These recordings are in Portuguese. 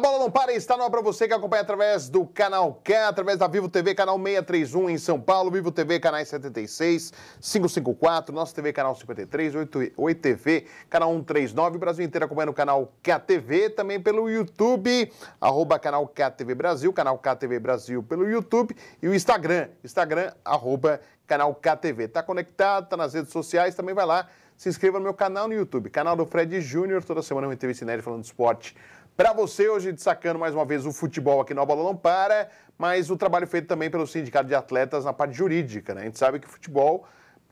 A bola não para e está no ar para você que acompanha através do canal K, através da Vivo TV, canal 631 em São Paulo, Vivo TV, canais 76, 554, Nossa TV, canal 53, 8, 8 TV, canal 139, Brasil inteiro acompanhando o canal KTV, também pelo YouTube, arroba canal KTV Brasil, canal KTV Brasil pelo YouTube e o Instagram, Instagram, arroba canal KTV. Está conectado, está nas redes sociais, também vai lá, se inscreva no meu canal no YouTube, canal do Fred Júnior, toda semana uma entrevista nerd falando de esporte para você, hoje destacando mais uma vez o futebol aqui no Bola Não Para, mas o trabalho feito também pelo Sindicato de Atletas na parte jurídica. Né? A gente sabe que o futebol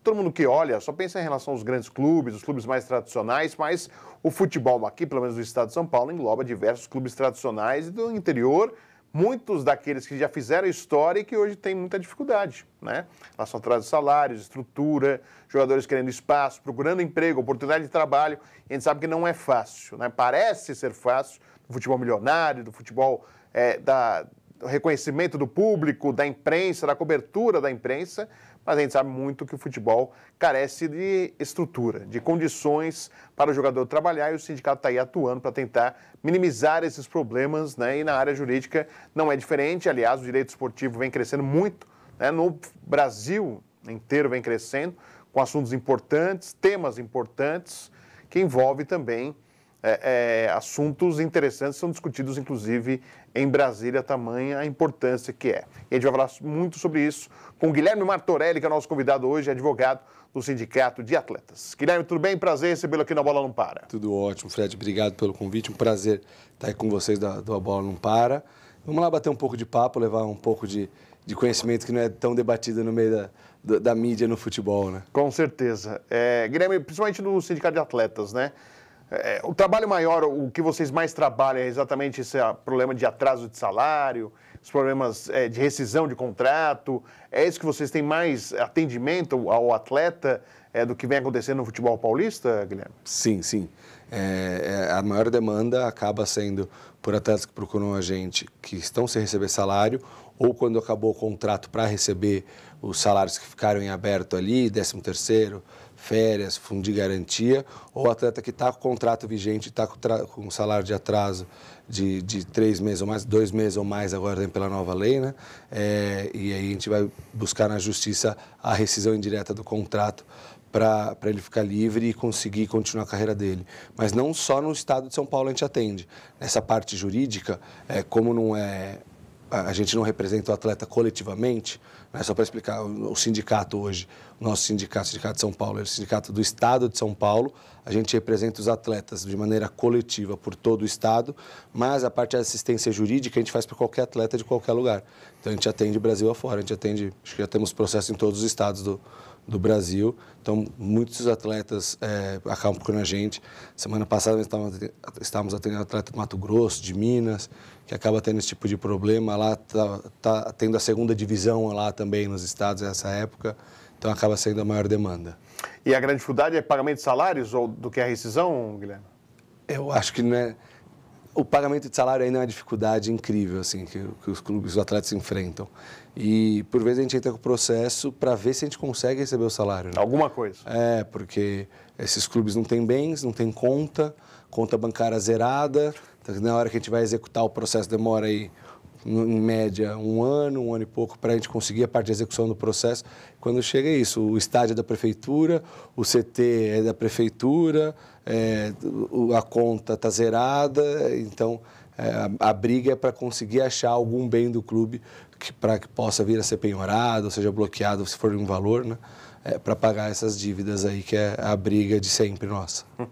todo mundo que olha só pensa em relação aos grandes clubes, os clubes mais tradicionais, mas o futebol aqui, pelo menos do estado de São Paulo, engloba diversos clubes tradicionais e do interior muitos daqueles que já fizeram história e que hoje têm muita dificuldade, né? são atrás de salários, estrutura, jogadores querendo espaço, procurando emprego, oportunidade de trabalho. a gente sabe que não é fácil, né? Parece ser fácil do futebol milionário, do futebol é, da do reconhecimento do público, da imprensa, da cobertura da imprensa, mas a gente sabe muito que o futebol carece de estrutura, de condições para o jogador trabalhar e o sindicato está aí atuando para tentar minimizar esses problemas, né? E na área jurídica não é diferente. Aliás, o direito esportivo vem crescendo muito, né? No Brasil inteiro vem crescendo com assuntos importantes, temas importantes que envolve também é, é, assuntos interessantes são discutidos, inclusive, em Brasília, tamanha a importância que é. E a gente vai falar muito sobre isso com Guilherme Martorelli, que é nosso convidado hoje, advogado do Sindicato de Atletas. Guilherme, tudo bem? Prazer recebê-lo aqui na Bola Não Para. Tudo ótimo, Fred. Obrigado pelo convite. Um prazer estar com vocês da, A Bola Não Para. Vamos lá bater um pouco de papo, levar um pouco de, de conhecimento que não é tão debatido no meio da, da, da mídia no futebol, né? Com certeza. É, Guilherme, principalmente no Sindicato de Atletas, né? É, o trabalho maior, o que vocês mais trabalham é exatamente esse ah, problema de atraso de salário, os problemas é, de rescisão de contrato. É isso que vocês têm mais atendimento ao atleta é, do que vem acontecendo no futebol paulista, Guilherme? Sim, sim. É, é, a maior demanda acaba sendo por atletas que procuram a gente que estão sem receber salário ou quando acabou o contrato para receber os salários que ficaram em aberto ali, 13 terceiro, férias, fundo de garantia, ou atleta que está com contrato vigente, está com, com salário de atraso de, de, três meses ou mais, dois meses ou mais, agora pela nova lei, né? É, e aí a gente vai buscar na justiça a rescisão indireta do contrato para ele ficar livre e conseguir continuar a carreira dele. Mas não só no estado de São Paulo a gente atende. Nessa parte jurídica, é, como não é a gente não representa o atleta coletivamente, né? só para explicar, o sindicato hoje, nosso sindicato, Sindicato de São Paulo, é o Sindicato do Estado de São Paulo. A gente representa os atletas de maneira coletiva por todo o Estado, mas a parte da assistência jurídica a gente faz para qualquer atleta de qualquer lugar. Então a gente atende Brasil afora, a gente atende, acho que já temos processo em todos os estados do, do Brasil. Então muitos atletas é, acabam procurando a gente. Semana passada nós estávamos, atendendo atendendo atleta do Mato Grosso, de Minas, que acaba tendo esse tipo de problema. Lá está tá tendo a segunda divisão lá também nos estados nessa época. Então acaba sendo a maior demanda. E a grande dificuldade é pagamento de salários ou do que é a rescisão, Guilherme? Eu acho que né, o pagamento de salário ainda é uma dificuldade incrível assim que, que os clubes, os atletas enfrentam. E por vezes a gente entra com o processo para ver se a gente consegue receber o salário. Né? Alguma coisa. É, porque esses clubes não têm bens, não têm conta, conta bancária zerada. Então, na hora que a gente vai executar o processo demora aí em média, um ano, um ano e pouco, para a gente conseguir a parte de execução do processo. Quando chega isso, o estádio é da prefeitura, o CT é da prefeitura, é, a conta está zerada, então é, a, briga é para conseguir achar algum bem do clube para que possa vir a ser penhorado, ou seja, bloqueado se for um valor, né? é, para pagar essas dívidas aí, que é a briga de sempre nossa.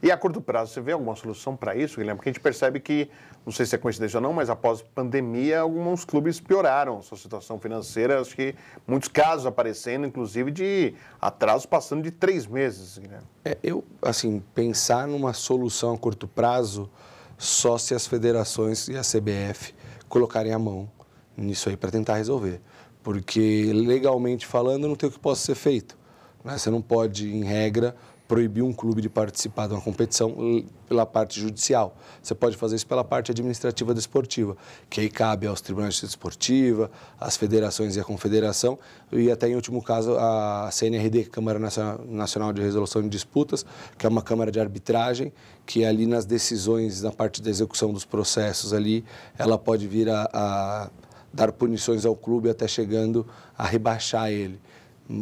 E a curto prazo, você vê alguma solução para isso, Guilherme? Porque a gente percebe que, não sei se é coincidência ou não, mas após pandemia, alguns clubes pioraram sua situação financeira. Acho que muitos casos aparecendo, inclusive de atrasos passando de três meses, Guilherme. É, eu, assim, pensar numa solução a curto prazo só se as federações e a CBF colocarem a mão nisso aí para tentar resolver porque legalmente falando não tem o que possa ser feito. Né? Você não pode, em regra, proibir um clube de participar de uma competição hum, pela parte judicial. Você pode fazer isso pela parte administrativa desportiva, que aí cabe aos tribunais de desportiva, às federações e à confederação, e até, em último caso, é a CNRD, Câmara Nacional de Resolução de Disputas, que é uma câmara de arbitragem, que ali nas decisões, na parte da execução dos processos ali, ela pode vir a, a dar punições ao clube até chegando a rebaixar ele.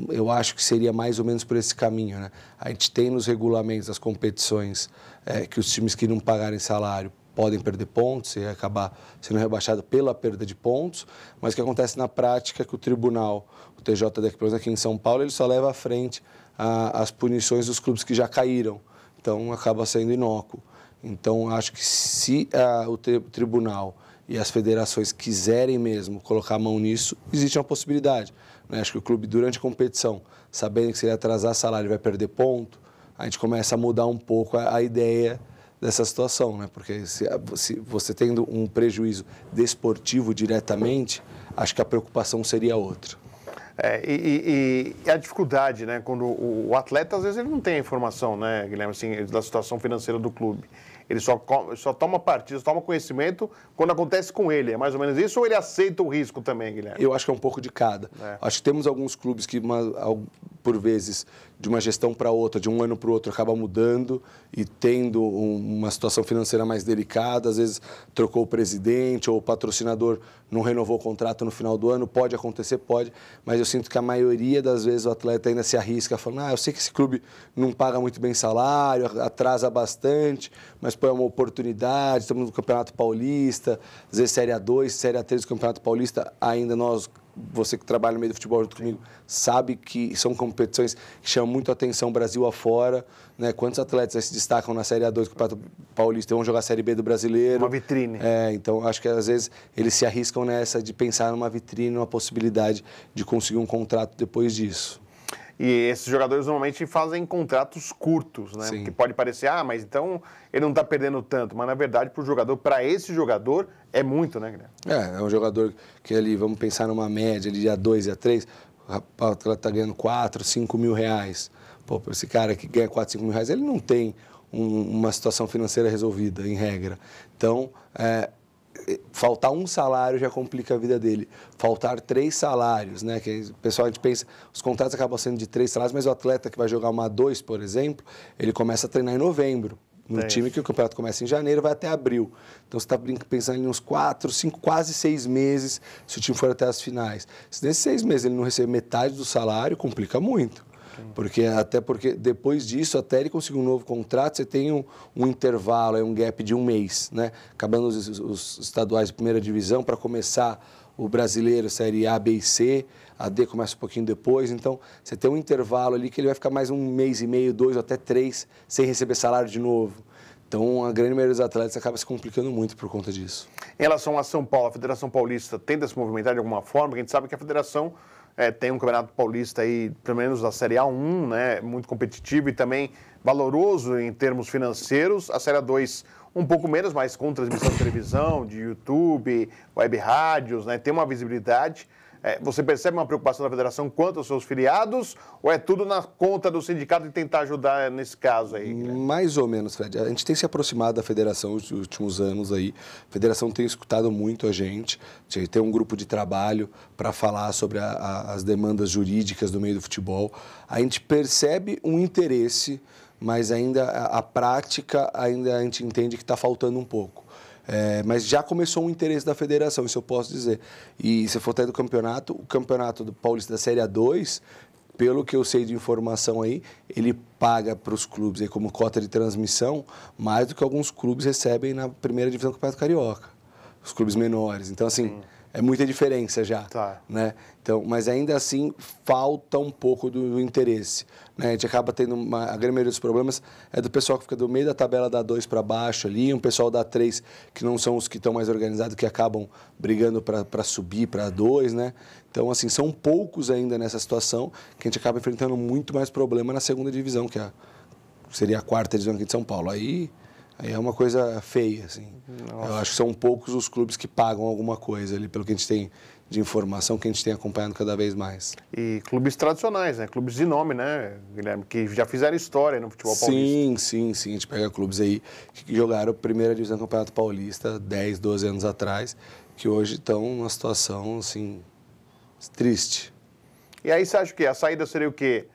Eu acho que seria mais ou menos por esse caminho. Né? A gente tem nos regulamentos das competições é, que os times que não pagarem salário podem perder pontos e acabar sendo rebaixado pela perda de pontos, mas o que acontece na prática é que o tribunal, o TJ por exemplo, aqui em São Paulo, ele só leva à frente a, as punições dos clubes que já caíram, então acaba sendo inócuo. Então, acho que se a, ah, o tribunal e as federações quiserem mesmo colocar a mão nisso, existe uma possibilidade. Né? Acho que o clube, durante a competição, sabendo que se ele atrasar salário vai perder ponto, a gente começa a mudar um pouco a, a ideia dessa situação, né? Porque se, se, você tendo um prejuízo desportivo diretamente, acho que a preocupação seria outra. É, e, e, e, a dificuldade, né? Quando o, o, atleta, às vezes, ele não tem a informação, né, Guilherme, assim, da situação financeira do clube. Ele só, só toma partido, só toma conhecimento quando acontece com ele. É mais ou menos isso ou ele aceita o risco também, Guilherme? Eu acho que é um pouco de cada. É. Acho que temos alguns clubes que, por vezes, de uma gestão para outra, de um ano para o outro, acaba mudando e tendo uma situação financeira mais delicada. Às vezes, trocou o presidente ou o patrocinador não renovou o contrato no final do ano. Pode acontecer, pode, mas eu sinto que a maioria das vezes o atleta ainda se arrisca, falando: ah, eu sei que esse clube não paga muito bem salário, atrasa bastante, mas pô, é uma oportunidade, estamos no Campeonato Paulista, às Série A2, Série A3 do Campeonato Paulista, ainda nós, você que trabalha no meio do futebol junto comigo, sabe que são competições que chamam muito a atenção Brasil afora, né? Quantos atletas se destacam na Série A2 do Campeonato Paulista e vão jogar a Série B do Brasileiro? Uma vitrine. É, então acho que às vezes eles se arriscam nessa de pensar numa vitrine, numa possibilidade de conseguir um contrato depois disso. E esses jogadores normalmente fazem contratos curtos, né? Sim. Que pode parecer, ah, mas então ele não está perdendo tanto. Mas na verdade, para o jogador, para esse jogador, é muito, né, Guilherme? É, é um jogador que ali, vamos pensar numa média de dia 2 e a 3, o atleta está ganhando 4, 5 mil reais. Pô, esse cara que ganha 4, 5 mil reais, ele não tem um, uma situação financeira resolvida, em regra. Então, é, eh, faltar um salário já complica a vida dele. Faltar três salários, né? Que pessoal a gente pensa, os contratos acabam sendo de três salários, mas o atleta que vai jogar uma dois, por exemplo, ele começa a treinar em novembro. No é time que o campeonato começa em janeiro, vai até abril. Então você está pensando em uns quatro, cinco, quase seis meses se o time for até as finais. Se nesses seis meses ele não receber metade do salário, complica muito. Porque até porque depois disso, até ele conseguir um novo contrato, você tem um, um intervalo, é um gap de um mês, né? Acabando os, os estaduais de primeira divisão para começar o brasileiro, série A, B e C, a D começa um pouquinho depois, então você tem um intervalo ali que ele vai ficar mais um mês e meio, dois ou até três, sem receber salário de novo. Então, a grande maioria dos atletas acaba se complicando muito por conta disso. Em relação a São Paulo, a Federação Paulista tenta se movimentar de alguma forma, a gente sabe que a Federação é, tem um Campeonato Paulista aí, pelo menos da Série A1, né, muito competitivo e também valoroso em termos financeiros. A Série A2 um pouco menos, mas com transmissão de televisão, de YouTube, web rádios, né, tem uma visibilidade. É, você percebe uma preocupação da federação quanto aos seus filiados ou é tudo na conta do sindicato de tentar ajudar nesse caso aí? Mais ou menos, Fred. A gente tem se aproximado da federação nos últimos anos aí. A federação tem escutado muito a gente. A gente tem um grupo de trabalho para falar sobre a, a, as demandas jurídicas do meio do futebol. A gente percebe um interesse, mas ainda a, a prática ainda a gente entende que está faltando um pouco. É, mas já começou um interesse da federação, isso eu posso dizer. E se for até do campeonato, o campeonato do Paulista da Série A2, pelo que eu sei de informação aí, ele paga para os clubes aí como cota de transmissão mais do que alguns clubes recebem na primeira divisão do Campeonato Carioca. Os clubes menores. Então, assim. Sim é muita diferença já, tá. né? Então, mas ainda assim falta um pouco do, do interesse, né? A gente acaba tendo uma, a grande maioria dos problemas é do pessoal que fica do meio da tabela da 2 para baixo ali, um pessoal da 3 que não são os que estão mais organizados que acabam brigando para subir para 2, né? Então, assim, são poucos ainda nessa situação que a gente acaba enfrentando muito mais problema na segunda divisão, que é, seria a quarta divisão aqui de São Paulo. Aí Aí é uma coisa feia, assim. Nossa. Eu acho que são poucos os clubes que pagam alguma coisa ali, pelo que a gente tem de informação, que a gente tem acompanhado cada vez mais. E clubes tradicionais, né? Clubes de nome, né, Guilherme? Que já fizeram história no futebol sim, paulista. Sim, sim, sim. A gente pega clubes aí que jogaram a primeira divisão do Campeonato Paulista 10, 12 anos atrás, que hoje estão numa situação, assim, triste. E aí você acha que a saída seria o quê?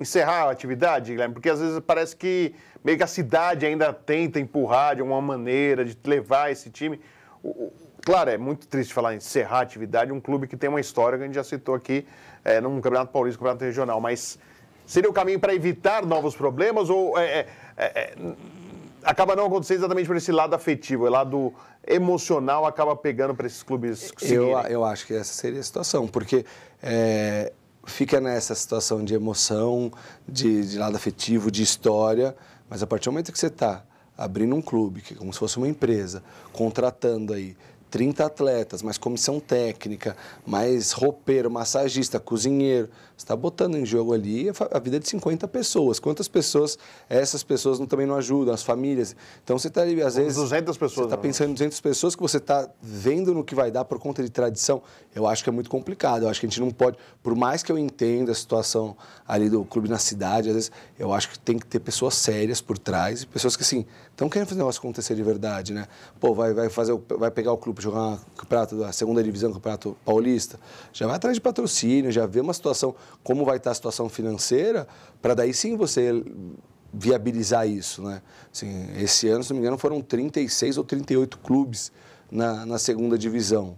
encerrar a atividade, Guilherme? Porque às vezes parece que meio que a cidade ainda tenta empurrar de alguma maneira, de levar esse time. O, Claro, é muito triste falar em encerrar a atividade, um clube que tem uma história que a gente já citou aqui é, num Campeonato Paulista, Campeonato Regional, mas seria o caminho para evitar novos problemas ou é é, é, é, acaba não acontecendo exatamente por esse lado afetivo, o é lado emocional acaba pegando para esses clubes Eu, eu acho que essa seria a situação, porque fica nessa situação de emoção, de, de lado afetivo, de história, mas a partir do momento que você está abrindo um clube, que é como se fosse uma empresa, contratando aí 30 atletas, mais comissão técnica, mais roupeiro, massagista, cozinheiro, está botando em jogo ali a vida de 50 pessoas. Quantas pessoas essas pessoas não, também não ajudam, as famílias? Então você está ali, às vezes. 200 pessoas. Você está né? pensando em 200 pessoas que você está vendo no que vai dar por conta de tradição. Eu acho que é muito complicado. Eu acho que a gente não pode. Por mais que eu entenda a situação ali do clube na cidade, às vezes, eu acho que tem que ter pessoas sérias por trás e pessoas que, assim, estão querendo fazer o negócio acontecer de verdade, né? Pô, vai, vai, fazer, vai pegar o clube jogar um campeonato da segunda divisão, campeonato paulista. Já vai atrás de patrocínio, já vê uma situação como vai estar a situação financeira, para daí sim você viabilizar isso, né? Assim, esse ano, se não me engano, foram 36 ou 38 clubes na, na segunda divisão.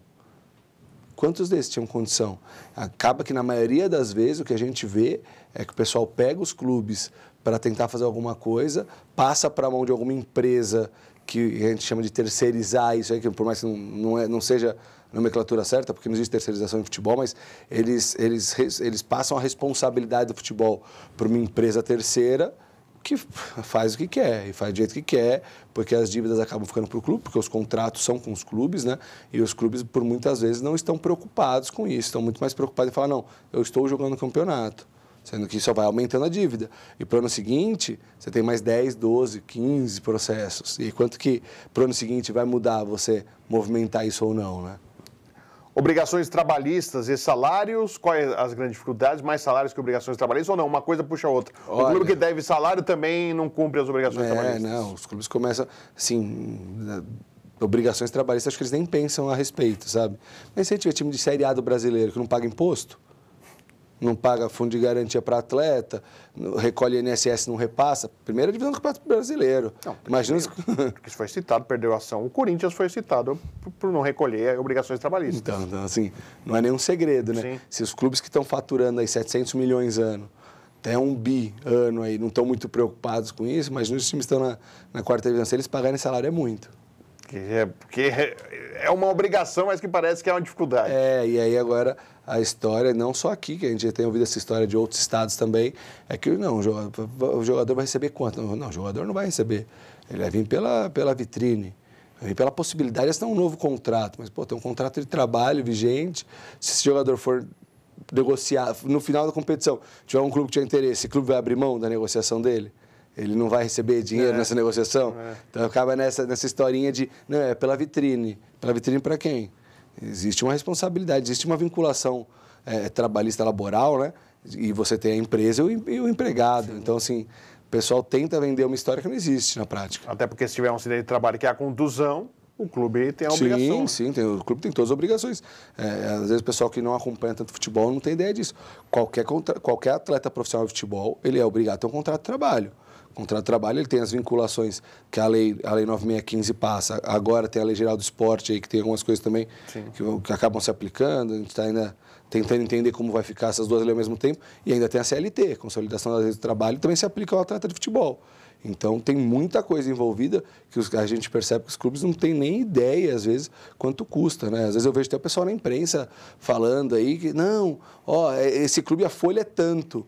Quantos desses tinham condição? Acaba que, na maioria das vezes, o que a gente vê é que o pessoal pega os clubes para tentar fazer alguma coisa, passa para a mão de alguma empresa que a gente chama de terceirizar isso aí, que por mais que não, não, é, não seja nomenclatura certa, porque não existe terceirização em futebol, mas eles, eles, eles passam a responsabilidade do futebol para uma empresa terceira que faz o que quer e faz do jeito que quer, porque as dívidas acabam ficando para o clube, porque os contratos são com os clubes, né? E os clubes, por muitas vezes, não estão preocupados com isso, estão muito mais preocupados em falar: não, eu estou jogando campeonato, sendo que só vai aumentando a dívida. E para o ano seguinte, você tem mais 10, 12, 15 processos. E quanto que para o ano seguinte vai mudar você movimentar isso ou não, né? Obrigações trabalhistas e salários, quais as grandes dificuldades? Mais salários que obrigações trabalhistas ou não? Uma coisa puxa a outra. Olha, o clube que deve salário também não cumpre as obrigações é, trabalhistas. Não, os clubes começam, assim, obrigações trabalhistas, acho que eles nem pensam a respeito, sabe? Mas se tiver time de Série A do brasileiro que não paga imposto, não paga fundo de garantia para atleta, recolhe INSS não repassa. Primeira divisão do Campeonato Brasileiro. Não, Imagina isso. Porque isso foi citado, perdeu a ação. O Corinthians foi citado por, por não recolher obrigações trabalhistas. Então, então, assim, não é nenhum segredo, né? Sim. Se os clubes que estão faturando aí 700 milhões ano, até um bi ano aí, não estão muito preocupados com isso, mas os times estão na, na quarta divisão, se eles pagarem salário é muito. Que é, porque é, é uma obrigação, mas que parece que é uma dificuldade. É, e aí agora a história, não só aqui, que a gente já tem ouvido essa história de outros estados também, é que não, o jogador vai receber quanto? Não, o jogador não vai receber. Ele vai vir pela, pela vitrine. E pela possibilidade de assinar é um novo contrato, mas pô, tem um contrato de trabalho vigente. Se esse jogador for negociar no final da competição, tiver um clube que tiver interesse, o clube vai abrir mão da negociação dele? ele não vai receber dinheiro é. nessa negociação. É. Então acaba nessa, nessa historinha de, não, é pela vitrine. Pela vitrine para quem? Existe uma responsabilidade, existe uma vinculação é, trabalhista laboral, né? E você tem a empresa e o, empregado. Sim. Então, assim, o pessoal tenta vender uma história que não existe na prática. Até porque se tiver um acidente de trabalho que é a condução, o clube tem a obrigação. Sim, sim, sim, o clube tem todas as obrigações. É, às vezes o pessoal que não acompanha tanto futebol não tem ideia disso. Qualquer, qualquer atleta profissional de futebol, ele é obrigado a ter um contrato de trabalho. O contrato de trabalho ele tem as vinculações que a lei, a lei 9615 passa. Agora tem a Lei Geral do Esporte aí, que tem algumas coisas também que, que, acabam se aplicando. A gente está ainda tentando entender como vai ficar essas duas ali ao mesmo tempo. E ainda tem a CLT, Consolidação das Leis do Trabalho, também se aplica ao atleta de futebol. Então tem muita coisa envolvida que a gente percebe que os clubes não têm nem ideia, às vezes, quanto custa. Né? Às vezes eu vejo até o pessoal na imprensa falando aí que, não, ó, é, esse clube a folha é tanto.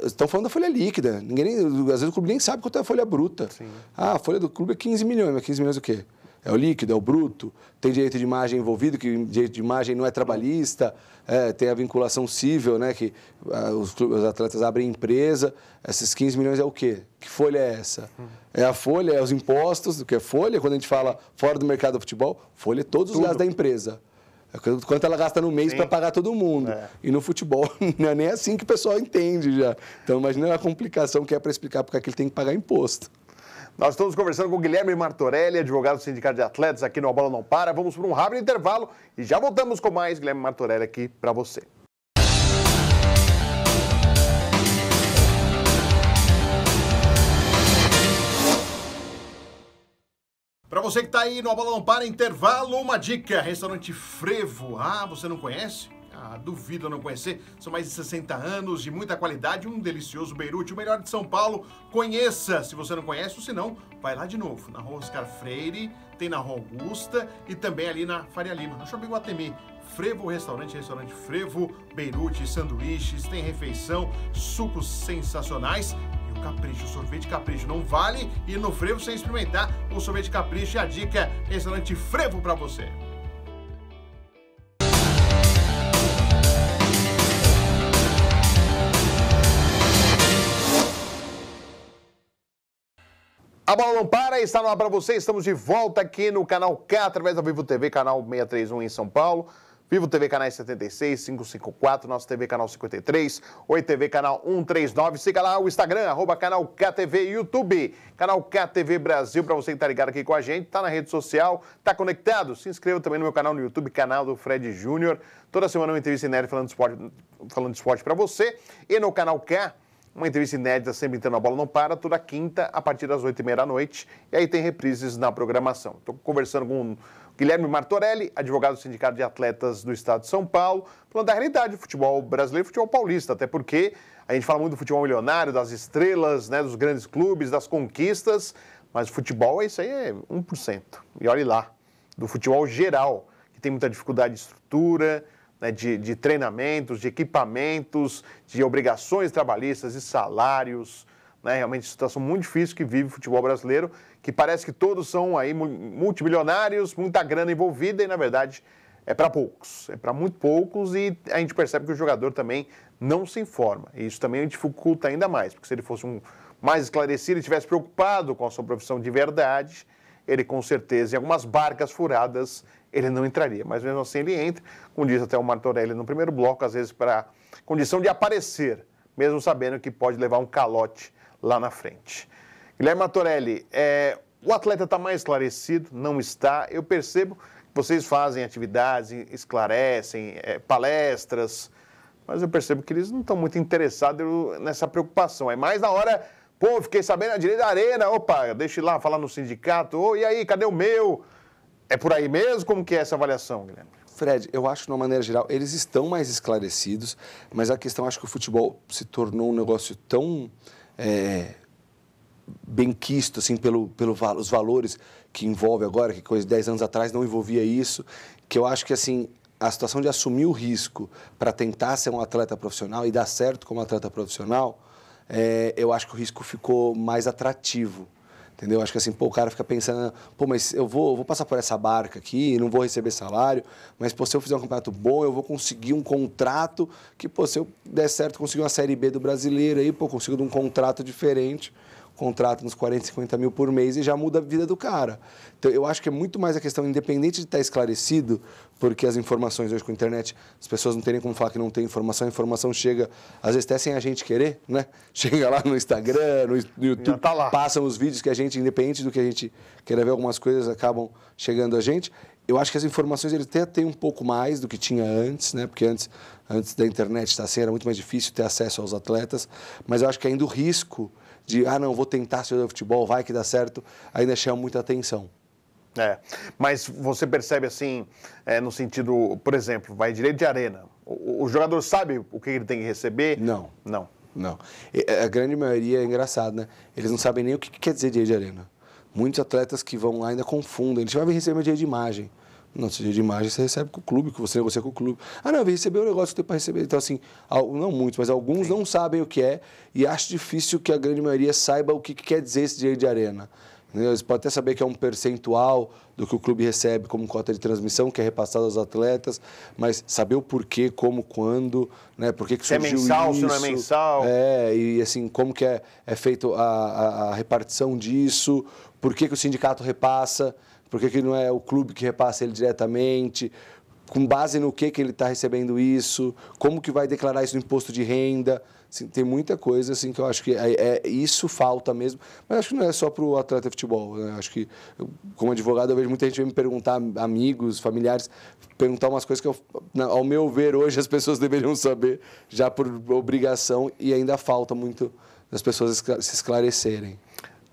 Estão falando da folha líquida. Ninguém, às vezes o clube nem sabe quanto é a folha bruta. Sim. Ah, a folha do clube é 15 milhões, mas 15 milhões é o quê? É o líquido, é o bruto, tem direito de imagem envolvido, que direito de imagem não é trabalhista, é, tem a vinculação civil, né? Que ah, os, os, atletas abrem empresa. Esses 15 milhões é o quê? Que folha é essa? É a folha, é os impostos, o que é folha? Quando a gente fala fora do mercado do futebol, folha é todos os gastos da empresa. É quanto ela gasta no mês para pagar todo mundo. É. E no futebol não é nem assim que o pessoal entende já. Então, imagina a complicação que é para explicar porque aquele tem que pagar imposto. Nós estamos conversando com Guilherme Martorelli, advogado do Sindicato de Atletas aqui no A Bola Não Para. Vamos para um rápido intervalo e já voltamos com mais Guilherme Martorelli aqui para você. Para você que está aí no Abalão Para Intervalo, uma dica: restaurante Frevo. Ah, você não conhece? Ah, duvido não conhecer. São mais de 60 anos de muita qualidade, um delicioso Beirute, o melhor de São Paulo. Conheça, se você não conhece, ou se não, vai lá de novo, na Rua Oscar Freire, tem na Rua Augusta e também ali na Faria Lima, no Shopping Guatemi. Frevo Restaurante, restaurante Frevo, Beirute, sanduíches, tem refeição, sucos sensacionais Capricho. sorvete Capricho não vale ir no frevo sem experimentar o sorvete Capricho. E a dica é excelente frevo para você. A bola não para, está no ar para você. Estamos de volta aqui no canal K, através da Vivo TV, canal 631 em São Paulo. Vivo TV Canal 76, 554, nosso TV canal 53, Oi TV canal 139. Siga lá o Instagram, arroba canal KTV YouTube, canal KTV Brasil, para você que está ligado aqui com a gente, está na rede social, está conectado. Se inscreva também no meu canal no YouTube, canal do Fred Júnior. Toda semana uma entrevista inédita falando de esporte, falando esporte para você. E no canal K, uma entrevista inédita, sempre entrando a bola não para, toda quinta, a partir das 8h30 da noite. E aí tem reprises na programação. Estou conversando com Guilherme Martorelli, advogado do Sindicato de Atletas do Estado de São Paulo, falando da realidade do futebol brasileiro e futebol paulista, até porque a gente fala muito do futebol milionário, das estrelas, né, dos grandes clubes, das conquistas, mas o futebol é isso aí, é 1%. E olhe lá, do futebol geral, que tem muita dificuldade de estrutura, né, de, de treinamentos, de equipamentos, de obrigações trabalhistas, de salários, né, realmente é situação muito difícil que vive o futebol brasileiro que parece que todos são aí multimilionários, muita grana envolvida e na verdade é para poucos, é para muito poucos e a gente percebe que o jogador também não se informa. E isso também dificulta ainda mais, porque se ele fosse um mais esclarecido e estivesse preocupado com a sua profissão de verdade, ele com certeza em algumas barcas furadas ele não entraria. Mas mesmo assim ele entra, como diz até o Martorelli no primeiro bloco, às vezes para condição de aparecer, mesmo sabendo que pode levar um calote lá na frente. Guilherme Matorelli, é, o atleta está mais esclarecido? Não está? Eu percebo que vocês fazem atividades, esclarecem, é, palestras, mas eu percebo que eles não estão muito interessados nessa preocupação. É mais na hora, pô, fiquei sabendo a é direita da arena, opa, deixa lá falar no sindicato, oh, e aí, cadê o meu? É por aí mesmo? Como que é essa avaliação, Guilherme? Fred, eu acho, de uma maneira geral, eles estão mais esclarecidos, mas a questão, acho que o futebol se tornou um negócio tão... É benquisto assim pelo pelos pelo, valores que envolve agora, que coisa dez anos atrás não envolvia isso, que eu acho que assim a situação de assumir o risco para tentar ser um atleta profissional e dar certo como atleta profissional, é, eu acho que o risco ficou mais atrativo. Entendeu? Acho que assim, pô, o cara fica pensando, pô, mas eu vou, vou passar por essa barca aqui, não vou receber salário, mas pô, se eu fizer um campeonato bom, eu vou conseguir um contrato que, pô, se eu der certo, consigo uma Série B do brasileiro aí, pô, consigo um contrato diferente contrata uns 40, 50 mil por mês e já muda a vida do cara. Então, eu acho que é muito mais a questão, independente de estar esclarecido, porque as informações hoje com a internet, as pessoas não têm como falar que não tem informação, a informação chega, às vezes até sem a gente querer, né? Chega lá no Instagram, no YouTube, tá passam os vídeos que a gente, independente do que a gente queira ver, algumas coisas acabam chegando a gente. Eu acho que as informações ele até tem um pouco mais do que tinha antes, né? Porque antes, antes da internet estar assim, era muito mais difícil ter acesso aos atletas, mas eu acho que ainda o risco de, ah, não, vou tentar se jogar futebol, vai que dá certo, ainda chama muita atenção. É, mas você percebe assim, é, no sentido, por exemplo, vai direito de arena. O, o, jogador sabe o que ele tem que receber? Não. Não. Não. É, a grande maioria é engraçado, né? Eles não sabem nem o que, que quer dizer direito de arena. Muitos atletas que vão lá ainda confundem. Eles vai receber direito de imagem não Notícia de imagem você recebe com o clube, que você negocia com o clube. Ah, não, eu receber o negócio que tem para receber. Então, assim, não muito, mas alguns Sim. não sabem o que é e acho difícil que a grande maioria saiba o que, que quer dizer esse dinheiro de arena. Eles podem até saber que é um percentual do que o clube recebe como cota de transmissão, que é repassado aos atletas, mas saber o porquê, como, quando, né? Por que, que é surgiu isso. É mensal, isso, se não é mensal. É, e assim, como que é, é feito a, a, a repartição disso, por que, que o sindicato repassa por que, que não é o clube que repassa ele diretamente, com base no que, que ele está recebendo isso, como que vai declarar isso no imposto de renda. Assim, tem muita coisa assim que eu acho que é, é isso falta mesmo. Mas acho que não é só para o atleta de futebol. Né? Acho que, eu, como advogado, eu vejo muita gente me perguntar, amigos, familiares, perguntar umas coisas que, eu, ao meu ver, hoje as pessoas deveriam saber já por obrigação e ainda falta muito das pessoas se esclarecerem.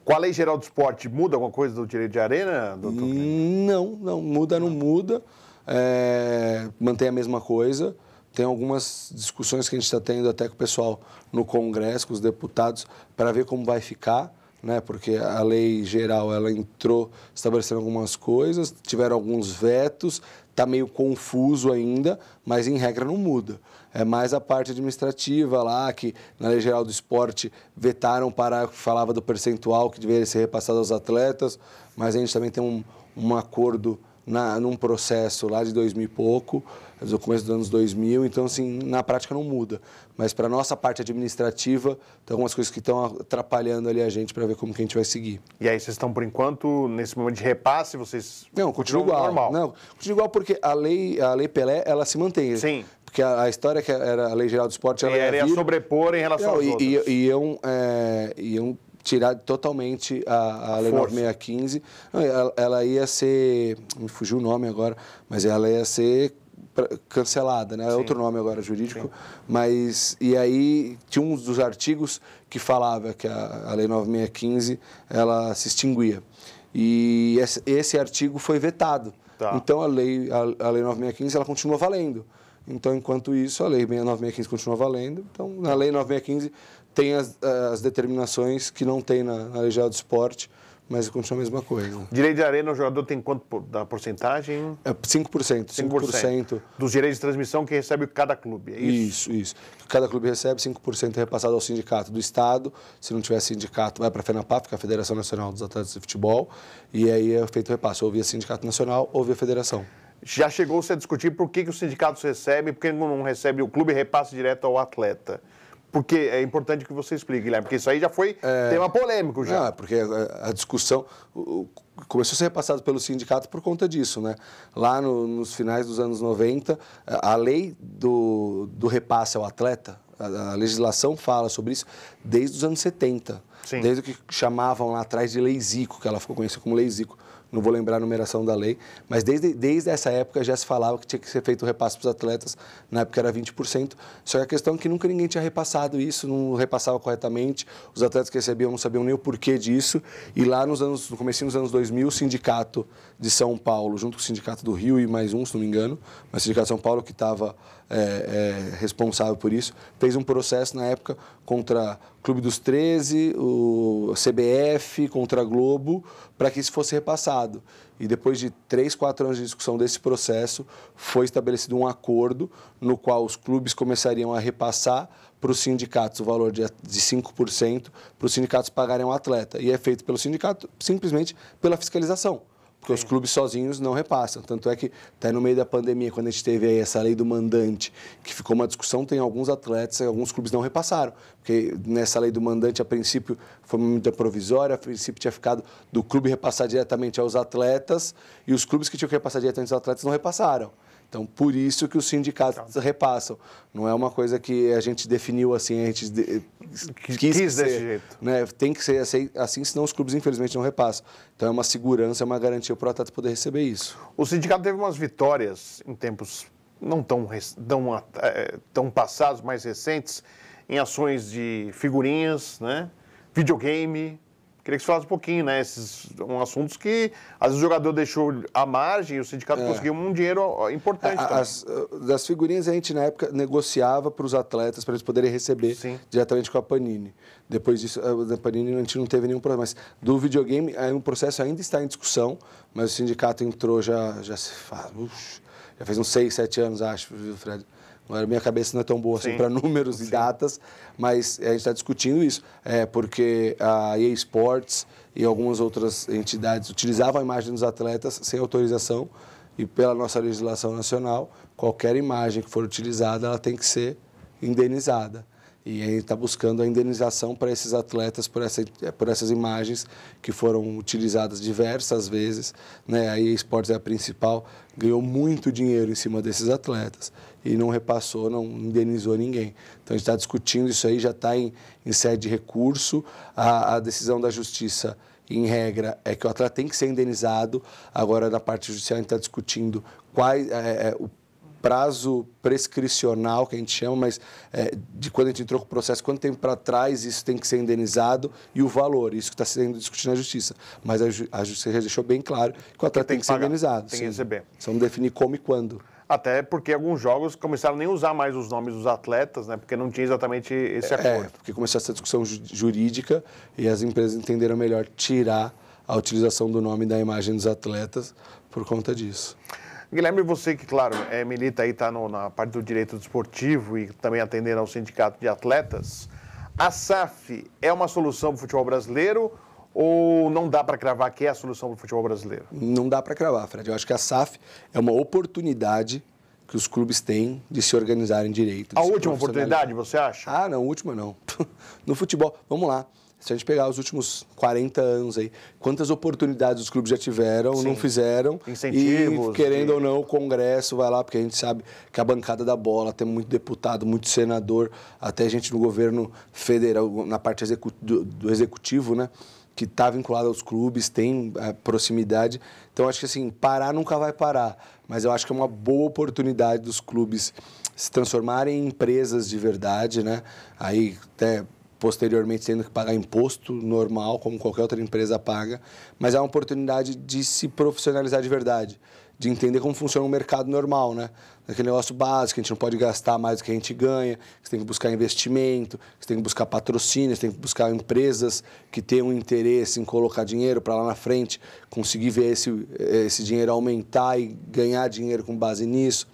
Com a Lei Geral do Esporte, muda alguma coisa do direito de arena, doutor? Hum, não, não. Muda, não muda. É, mantém a mesma coisa. Tem algumas discussões que a gente está tendo até com o pessoal no Congresso, com os deputados, para ver como vai ficar. Né, porque a lei geral ela entrou estabelecendo algumas coisas, tiveram alguns vetos, está meio confuso ainda, mas em regra não muda é mais a parte administrativa lá, que na Lei Geral do Esporte vetaram para falava do percentual que deveria ser repassado aos atletas, mas a gente também tem um, um acordo na, num processo lá de 2000 e pouco, no começo dos anos 2000, então assim, na prática não muda. Mas para a nossa parte administrativa, tem algumas coisas que estão atrapalhando ali a gente para ver como que a gente vai seguir. E aí vocês estão por enquanto nesse momento de repasse, vocês Não, continua igual. Normal. Não, continua igual porque a lei, a lei Pelé, ela se mantém. Sim. Porque a, a, história que era a Lei Geral do Esporte... Ela ia, ia vir, sobrepor em relação e e ia, Iam, é, iam tirar totalmente a, a, a Lei 9615. Não, ela, ela ia ser... Me fugiu o nome agora, mas ela ia ser cancelada, né? É outro nome agora jurídico, Sim. mas e aí tinha um dos artigos que falava que a, a lei 9615 ela se extinguia. E esse, esse artigo foi vetado. Tá. Então a lei a, a lei 9615 ela continua valendo. Então, enquanto isso, a Lei 9615 continua valendo. Então, na Lei 9615 tem as, as determinações que não tem na, na Lei Geral do Esporte, mas continua a mesma coisa. Direito de arena, o jogador tem quanto por, da porcentagem? É 5%. 5%. 5%. Dos direitos de transmissão que recebe cada clube, é isso? Isso, isso. Cada clube recebe, 5% é repassado ao sindicato do Estado. Se não tiver sindicato, vai para a FENAPAF, que é a Federação Nacional dos Atletas de Futebol, e aí é feito o repasse, ou via Sindicato Nacional ou via Federação. Já chegou-se a discutir por que, que os sindicatos recebem, por que não recebe, o clube repassa direto ao atleta. Porque é importante que você explique, Guilherme, porque isso aí já foi é... tema polêmico já. Ah, porque a, discussão começou a ser repassada pelo sindicato por conta disso, né? Lá no, nos finais dos anos 90, a, lei do, do repasse ao atleta, a, a legislação fala sobre isso desde os anos 70. Sim. Desde o que chamavam lá atrás de Zico, que ela ficou conhecida como Zico não vou lembrar a numeração da lei, mas desde, desde essa época já se falava que tinha que ser feito o repasse para os atletas, na época era 20%, só que a questão é que nunca ninguém tinha repassado isso, não repassava corretamente, os atletas que recebiam não sabiam nem o porquê disso, e lá nos anos, no começo dos anos 2000, o sindicato de São Paulo, junto com o sindicato do Rio e mais um, se não me engano, mas o sindicato de São Paulo que estava é, é, responsável por isso, fez um processo na época contra Clube dos 13, o CBF, contra a Globo, para que isso fosse repassado. E depois de três, quatro anos de discussão desse processo, foi estabelecido um acordo no qual os clubes começariam a repassar para os sindicatos o valor de, 5%, para os sindicatos pagarem ao atleta. E é feito pelo sindicato simplesmente pela fiscalização porque os é. clubes sozinhos não repassam. Tanto é que até no meio da pandemia, quando a gente teve aí essa lei do mandante, que ficou uma discussão, tem alguns atletas, alguns clubes não repassaram. Porque nessa lei do mandante, a princípio, foi uma medida provisória, a princípio tinha ficado do clube repassar diretamente aos atletas, e os clubes que tinham que repassar diretamente aos atletas não repassaram. Então, por isso que os sindicatos então. repassam. Não é uma coisa que a gente definiu assim, a gente de... quis, quis ser, desse jeito. Né? Tem que ser assim, assim, senão os clubes, infelizmente, não repassam. Então, é uma segurança, é uma garantia para o atleta poder receber isso. O sindicato teve umas vitórias em tempos não tão, tão, é, tão passados, mais recentes, em ações de figurinhas, né? videogame, Queria que você falasse um pouquinho, né? Esses um assuntos que às vezes o jogador deixou à margem e o sindicato é. conseguiu um dinheiro importante. É, as, eh, das figurinhas a gente na época negociava para os atletas para eles poderem receber Sim. diretamente com a Panini. Depois disso, eh, a Panini a gente não teve nenhum problema. Mas do videogame, o um processo ainda está em discussão, mas o sindicato entrou já, já se faz. já fez uns 6, 7 anos, acho, viu, Fred? minha cabeça não é tão boa assim para números Sim. e datas, mas a gente está discutindo isso, é, porque a EA Sports e algumas outras entidades utilizavam a imagem dos atletas sem autorização e pela nossa legislação nacional, qualquer imagem que for utilizada, ela tem que ser indenizada. E a gente está buscando a indenização para esses atletas por, essa, por essas imagens que foram utilizadas diversas vezes. Né? A EA Sports é a principal, ganhou muito dinheiro em cima desses atletas e não repassou, não indenizou ninguém. Então a gente está discutindo isso aí, já está em, em sede de recurso. A, a, decisão da justiça, em regra, é que o atleta tem que ser indenizado. Agora, na parte judicial, a gente está discutindo quais, é, é, o prazo prescricional, que a gente chama, mas é, de quando a gente entrou com o processo, quanto tempo para trás isso tem que ser indenizado e o valor, isso que está sendo discutido na Justiça. Mas a, ju a Justiça já deixou bem claro que o atleta tem, tem que, que pagar, ser indenizado. Tem sim. que receber. Só não definir como e quando. Até porque alguns jogos começaram a nem usar mais os nomes dos atletas, né? Porque não tinha exatamente esse é, acordo. É, porque começou essa discussão jurídica e as empresas entenderam melhor tirar a utilização do nome e da imagem dos atletas por conta disso. Guilherme, você que, claro, é, milita aí, está na parte do direito desportivo e também atendendo ao sindicato de atletas, a SAF é uma solução para o futebol brasileiro ou não dá para cravar que é a solução para o futebol brasileiro? Não dá para cravar, Fred. Eu acho que a SAF é uma oportunidade que os clubes têm de se organizarem direito. A última oportunidade, você acha? Ah, não, última não. no futebol, vamos lá. Se a gente pegar os últimos 40 anos aí, quantas oportunidades os clubes já tiveram, Sim. não fizeram. Incentivos. E, querendo e... ou não, o Congresso vai lá, porque a gente sabe que a bancada da bola tem muito deputado, muito senador, até gente no governo federal, na parte do, do executivo, né? que está vinculado aos clubes, tem eh, proximidade. Então, acho que assim, parar nunca vai parar, mas eu acho que é uma boa oportunidade dos clubes se transformarem em empresas de verdade, né? Aí, até posteriormente, tendo que pagar imposto normal, como qualquer outra empresa paga, mas é uma oportunidade de se profissionalizar de verdade, de entender como funciona o um mercado normal, né? Aquele negócio básico, a gente não pode gastar mais do que a gente ganha, você tem que buscar investimento, você tem que buscar patrocínio, você tem que buscar empresas que tenham um interesse em colocar dinheiro para lá na frente, conseguir ver esse, esse dinheiro aumentar e ganhar dinheiro com base nisso.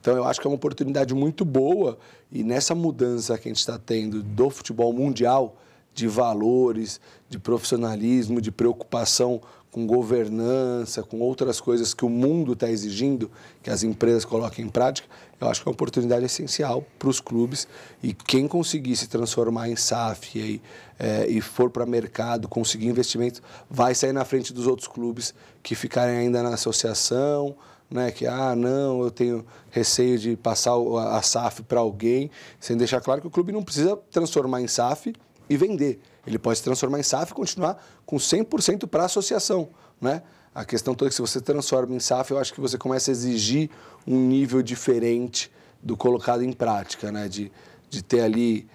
Então, eu acho que é uma oportunidade muito boa e nessa mudança que a gente está tendo do futebol mundial, de valores, de profissionalismo, de preocupação com governança, com outras coisas que o mundo está exigindo que as empresas coloquem em prática, eu acho que é uma oportunidade essencial para os clubes. E quem conseguir se transformar em SAF e, é, e for para mercado, conseguir investimento, vai sair na frente dos outros clubes que ficarem ainda na associação, né, que ah, não, eu tenho receio de passar a SAF para alguém, sem deixar claro que o clube não precisa transformar em SAF e vender. Ele pode se transformar em SAF e continuar com 100% para a associação, né? A questão toda é que se você transforma em SAF, eu acho que você começa a exigir um nível diferente do colocado em prática, né? De, de ter ali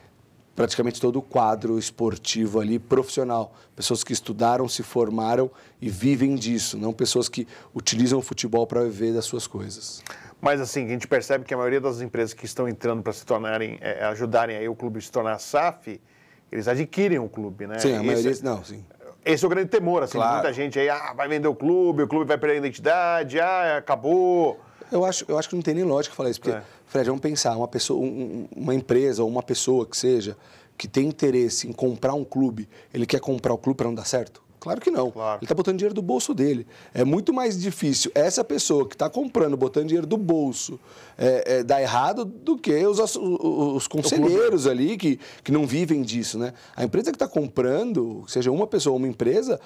praticamente todo o quadro esportivo ali profissional, pessoas que estudaram, se formaram e vivem disso, não pessoas que utilizam o futebol para viver das suas coisas. Mas assim, a gente percebe que a maioria das empresas que estão entrando para se tornarem, é, ajudarem aí o clube a se tornar SAF, eles adquirem o clube, né? Sim, a maioria, esse, é não, sim. Esse é o grande temor, assim, claro. muita gente aí, ah, vai vender o clube, o clube vai perder a identidade, ah, acabou. Eu acho, eu acho que não tem nem lógica falar isso, porque, é. Fred, vamos pensar, uma pessoa, um, uma empresa ou uma pessoa que seja, que tem interesse em comprar um clube, ele quer comprar o clube para não dar certo? Claro que não. Claro. Ele está botando dinheiro do bolso dele. É muito mais difícil essa pessoa que está comprando, botando dinheiro do bolso, é, é, dar errado do que os, os, os conselheiros ali que, que não vivem disso, né? A empresa que está comprando, seja uma pessoa ou uma empresa,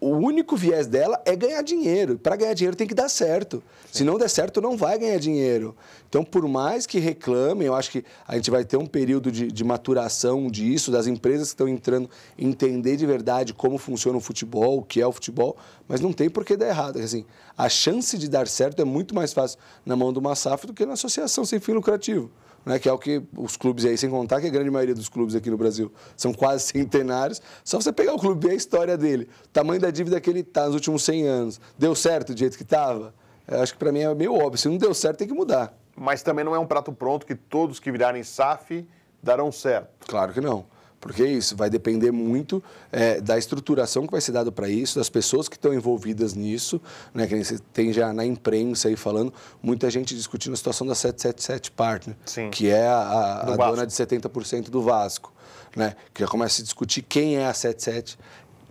o único viés dela é ganhar dinheiro. Para ganhar dinheiro tem que dar certo. Sim. Se não der certo, não vai ganhar dinheiro. Então, por mais que reclamem, eu acho que a gente vai ter um período de, de maturação disso, das empresas que estão entrando, entender de verdade como funciona o futebol, o que é o futebol, mas não tem por que dar errado. Assim, a chance de dar certo é muito mais fácil na mão de uma SAF do que na associação sem fim lucrativo né, que é o que os clubes aí, sem contar que a grande maioria dos clubes aqui no Brasil são quase centenários. Só você pegar o clube e a história dele, o tamanho da dívida que ele está nos últimos 100 anos. Deu certo do jeito que estava? Acho que para mim é meio óbvio. Se não deu certo, tem que mudar. Mas também não é um prato pronto que todos que virarem SAF darão certo. Claro que não porque isso vai depender muito é, da estruturação que vai ser dada para isso, das pessoas que estão envolvidas nisso, né, que você tem já na imprensa aí falando, muita gente discutindo a situação da 777 Partner, Sim. que é a, a dona de 70% do Vasco. Né? Que já começa a discutir quem é a 77,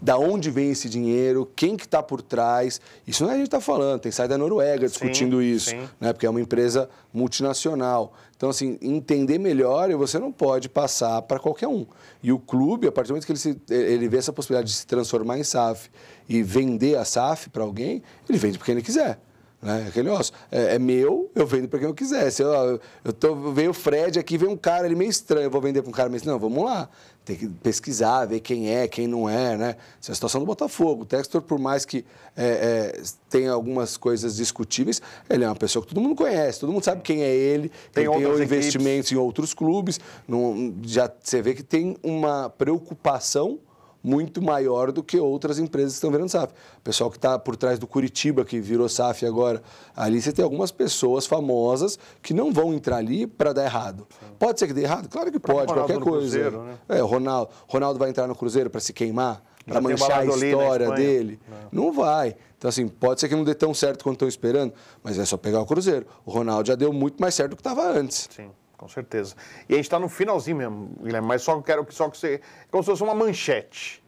da onde vem esse dinheiro, quem que está por trás. Isso não é a gente está falando, tem saída da Noruega discutindo sim, isso, sim. Né? porque é uma empresa multinacional. Então, assim, entender melhor você não pode passar para qualquer um. E o clube, a partir do momento que ele, se, ele vê essa possibilidade de se transformar em SAF e vender a SAF para alguém, ele vende para quem ele quiser. Né? É aquele osso. É, é, meu, eu vendo para quem eu quiser. Se eu, eu tô, veio o Fred aqui, veio um cara ele meio estranho, eu vou vender para um cara meio estranho. Não, vamos lá tem que pesquisar, ver quem é, quem não é, né? Essa é a situação do Botafogo. O Textor, por mais que é, é, tenha algumas coisas discutíveis, ele é uma pessoa que todo mundo conhece, todo mundo sabe quem é ele, tem, investimentos equipes. em outros clubes, não, já você vê que tem uma preocupação muito maior do que outras empresas que estão virando SAF. O pessoal que está por trás do Curitiba, que virou SAF agora, ali você tem algumas pessoas famosas que não vão entrar ali para dar errado. Sim. Pode ser que dê errado? Claro que pra pode, qualquer coisa. Cruzeiro, né? É, o Ronaldo, Ronaldo vai entrar no Cruzeiro para se queimar, para manchar a história dele. Não. É. não vai. Então, assim, pode ser que não dê tão certo quanto estão esperando, mas é só pegar o Cruzeiro. O Ronaldo já deu muito mais certo do que estava antes. Sim com certeza. E a gente está no finalzinho mesmo, Guilherme, mas só quero que só que você. É como se fosse uma manchete.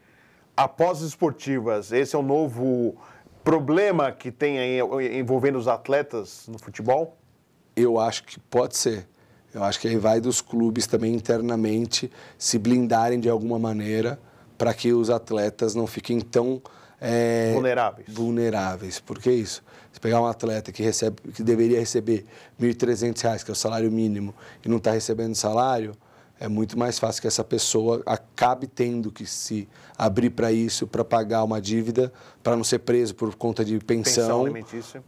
Após esportivas, esse é o novo problema que tem aí envolvendo os atletas no futebol? Eu acho que pode ser. Eu acho que aí vai dos clubes também internamente se blindarem de alguma maneira para que os atletas não fiquem tão é, vulneráveis. Vulneráveis, porque isso. Se pegar um atleta que recebe, que deveria receber R$ 1.300, que é o salário mínimo, e não está recebendo salário, é muito mais fácil que essa pessoa acabe tendo que se abrir para isso, para pagar uma dívida, para não ser preso por conta de pensão, pensão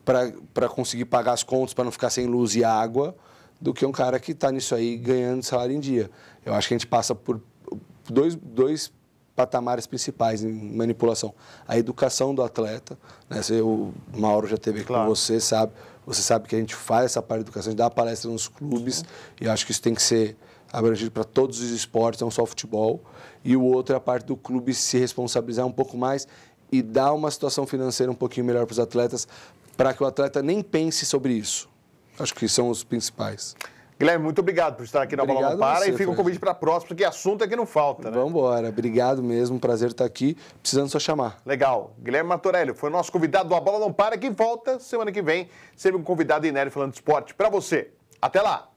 para conseguir pagar as contas, para não ficar sem luz e água, do que um cara que está nisso aí ganhando salário em dia. Eu acho que a gente passa por dois, dois patamares principais em manipulação. A educação do atleta, né? o Mauro já teve aqui claro. com você, sabe? Você sabe que a gente faz essa parte de educação, a gente dá palestra nos clubes, uhum. e acho que isso tem que ser abrangido para todos os esportes, não só o futebol. E o outro é a parte do clube se responsabilizar um pouco mais e dar uma situação financeira um pouquinho melhor para os atletas, para que o atleta nem pense sobre isso. Acho que são os principais. Guilherme, muito obrigado por estar aqui na obrigado Bola Não Para você, e fica o convite para a próxima, porque assunto é que não falta, né? Vamos embora. Obrigado mesmo, prazer estar aqui. Precisando só chamar. Legal. Guilherme Matorelli foi nosso convidado do A Bola Não Para, que volta semana que vem, sempre um convidado inédito falando de esporte para você. Até lá!